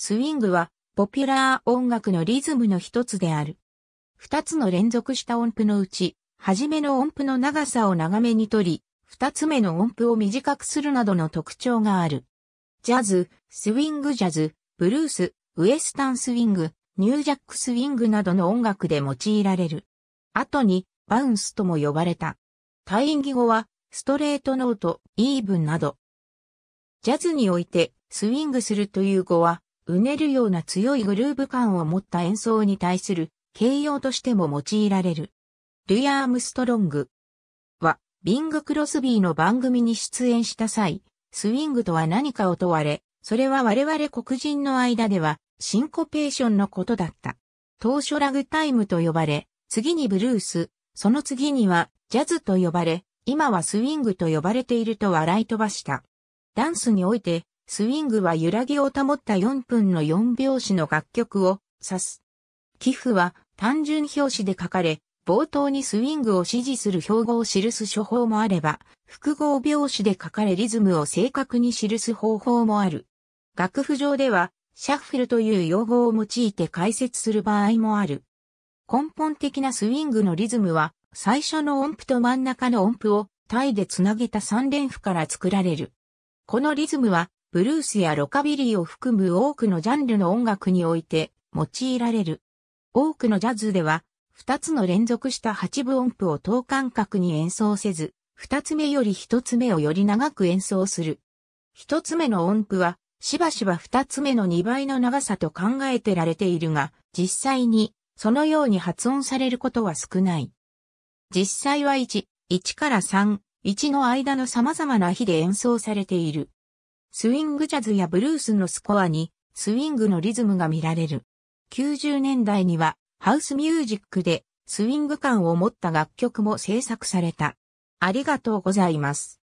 スウィングは、ポピュラー音楽のリズムの一つである。二つの連続した音符のうち、初めの音符の長さを長めに取り、二つ目の音符を短くするなどの特徴がある。ジャズ、スウィングジャズ、ブルース、ウエスタンスウィング、ニュージャックスウィングなどの音楽で用いられる。後に、バウンスとも呼ばれた。ン義語は、ストレートノート、イーブンなど。ジャズにおいて、スウィングするという語は、うねるような強いグルーブ感を持った演奏に対する形容としても用いられる。ルイ・アームストロングは、ビング・クロスビーの番組に出演した際、スウィングとは何かを問われ、それは我々黒人の間ではシンコペーションのことだった。当初ラグタイムと呼ばれ、次にブルース、その次にはジャズと呼ばれ、今はスウィングと呼ばれていると笑い飛ばした。ダンスにおいてスウィングは揺らぎを保った4分の4拍子の楽曲を指す。寄付は単純表紙で書かれ、冒頭にスウィングを指示する標語を記す処方もあれば、複合拍子で書かれリズムを正確に記す方法もある。楽譜上では、シャッフルという用語を用いて解説する場合もある。根本的なスウィングのリズムは、最初の音符と真ん中の音符をタイでつなげた三連符から作られる。このリズムはブルースやロカビリーを含む多くのジャンルの音楽において用いられる。多くのジャズでは、二つの連続した八分音符を等間隔に演奏せず、二つ目より一つ目をより長く演奏する。一つ目の音符は、しばしば二つ目の二倍の長さと考えてられているが、実際に、そのように発音されることは少ない。実際は1、1から3、1の間の様々な比で演奏されている。スイングジャズやブルースのスコアにスイングのリズムが見られる。90年代にはハウスミュージックでスイング感を持った楽曲も制作された。ありがとうございます。